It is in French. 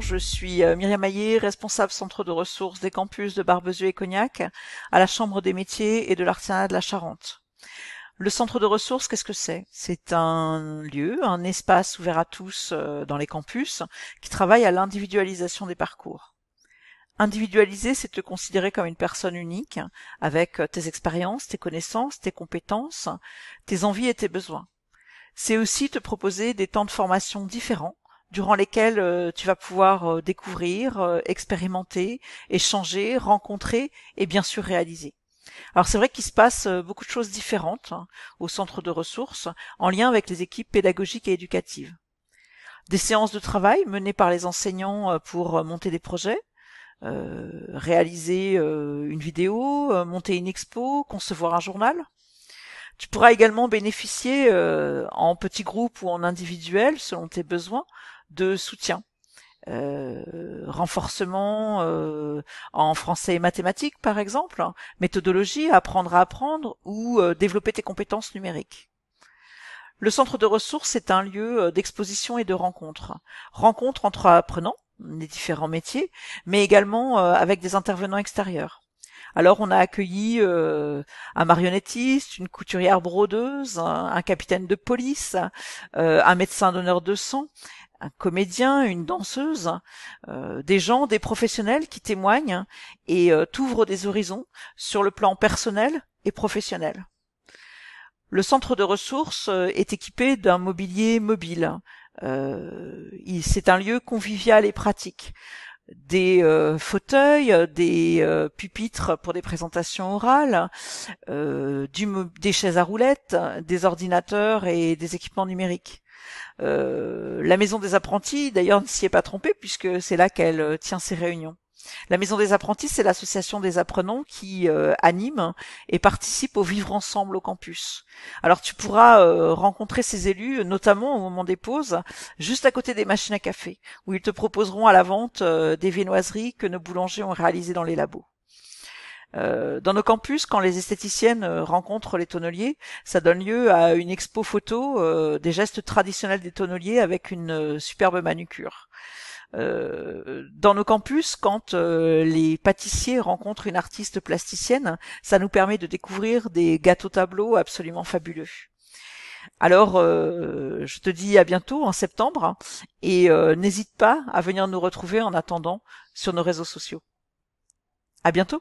je suis euh, Myriam Maillet, responsable centre de ressources des campus de Barbezieux et Cognac à la Chambre des métiers et de l'artisanat de la Charente. Le centre de ressources, qu'est-ce que c'est C'est un lieu, un espace ouvert à tous euh, dans les campus qui travaille à l'individualisation des parcours. Individualiser, c'est te considérer comme une personne unique, avec euh, tes expériences, tes connaissances, tes compétences, tes envies et tes besoins. C'est aussi te proposer des temps de formation différents durant lesquelles euh, tu vas pouvoir euh, découvrir, euh, expérimenter, échanger, rencontrer et bien sûr réaliser. Alors c'est vrai qu'il se passe beaucoup de choses différentes hein, au centre de ressources en lien avec les équipes pédagogiques et éducatives. Des séances de travail menées par les enseignants pour monter des projets, réaliser une vidéo, monter une expo, concevoir un journal. Tu pourras également bénéficier en petits groupe ou en individuel selon tes besoins de soutien. Euh, renforcement euh, en français et mathématiques par exemple, hein, méthodologie, apprendre à apprendre ou euh, développer tes compétences numériques. Le centre de ressources est un lieu d'exposition et de rencontre. Rencontre entre apprenants, des différents métiers, mais également avec des intervenants extérieurs. Alors on a accueilli un marionnettiste, une couturière brodeuse, un, capitaine de police, un médecin d'honneur de sang, un comédien, une danseuse, hein, euh, des gens, des professionnels qui témoignent et euh, t'ouvrent des horizons sur le plan personnel et professionnel. Le centre de ressources euh, est équipé d'un mobilier mobile. Hein. c'est un lieu convivial et pratique des euh, fauteuils, des euh, pupitres pour des présentations orales, euh, des chaises à roulettes, des ordinateurs et des équipements numériques. la maison des apprentis, d'ailleurs, ne s'y est pas trompée puisque c'est là qu'elle tient ses réunions. La Maison des apprentis, c'est l'association des apprenants qui euh, anime et participe au vivre ensemble au campus. Alors tu pourras euh, rencontrer ces élus, notamment au moment des pauses, juste à côté des machines à café, où ils te proposeront à la vente euh, des viennoiseries que nos boulangers ont réalisées dans les labos. dans nos campus, quand les esthéticiennes rencontrent les tonneliers, ça donne lieu à une expo photo des gestes traditionnels des tonneliers avec une superbe manucure. Euh, dans nos campus, quand euh, les pâtissiers rencontrent une artiste plasticienne, ça nous permet de découvrir des gâteaux tableaux absolument fabuleux. Alors, euh, je te dis à bientôt en septembre hein, et n'hésite pas à venir nous retrouver en attendant sur nos réseaux sociaux. À bientôt!